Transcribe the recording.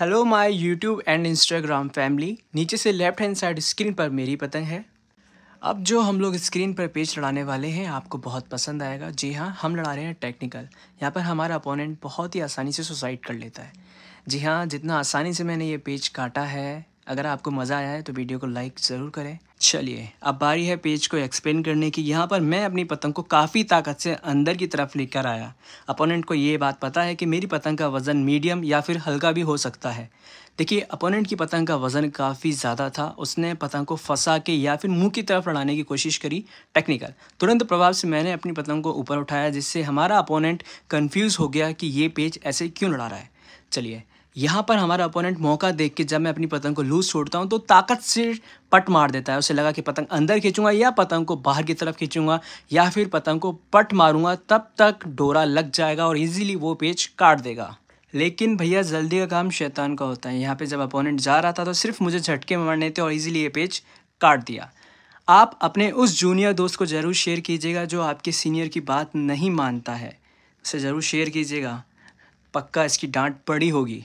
hello my YouTube and Instagram family नीचे से left hand side screen पर मेरी पतंग है अब जो हम लोग स्क्रीन पर पेज लड़ाने वाले हैं आपको बहुत पसंद आएगा जी हाँ हम लड़ा रहे हैं टेक्निकल यहाँ पर हमारा अपोनेंट बहुत ही आसानी से सुसाइड कर लेता है जी हाँ जितना आसानी से मैंने ये पेज काटा है अगर आपको मज़ा आया है तो वीडियो को लाइक ज़रूर करें चलिए अब बारी है पेज को एक्सप्लेन करने की यहाँ पर मैं अपनी पतंग को काफ़ी ताकत से अंदर की तरफ लेकर आया अपोनेंट को ये बात पता है कि मेरी पतंग का वज़न मीडियम या फिर हल्का भी हो सकता है देखिए अपोनेंट की पतंग का वज़न काफ़ी ज़्यादा था उसने पतंग को फंसा के या फिर मुंह की तरफ लड़ाने की कोशिश करी टेक्निकल तुरंत प्रभाव से मैंने अपनी पतंग को ऊपर उठाया जिससे हमारा अपोनेंट कन्फ्यूज़ हो गया कि ये पेज ऐसे क्यों लड़ा रहा है चलिए यहाँ पर हमारा अपोनेंट मौका देख के जब मैं अपनी पतंग को लूज छोड़ता हूँ तो ताकत से पट मार देता है उसे लगा कि पतंग अंदर खींचूंगा या पतंग को बाहर की तरफ खींचूंगा या फिर पतंग को पट मारूंगा तब तक डोरा लग जाएगा और इजीली वो पेज काट देगा लेकिन भैया जल्दी का काम शैतान का होता है यहाँ पर जब अपोनेंट जा रहा था तो सिर्फ मुझे झटके मारने थे और ईज़िली ये पेज काट दिया आप अपने उस जूनियर दोस्त को ज़रूर शेयर कीजिएगा जो आपके सीनियर की बात नहीं मानता है उसे ज़रूर शेयर कीजिएगा पक्का इसकी डांट पड़ी होगी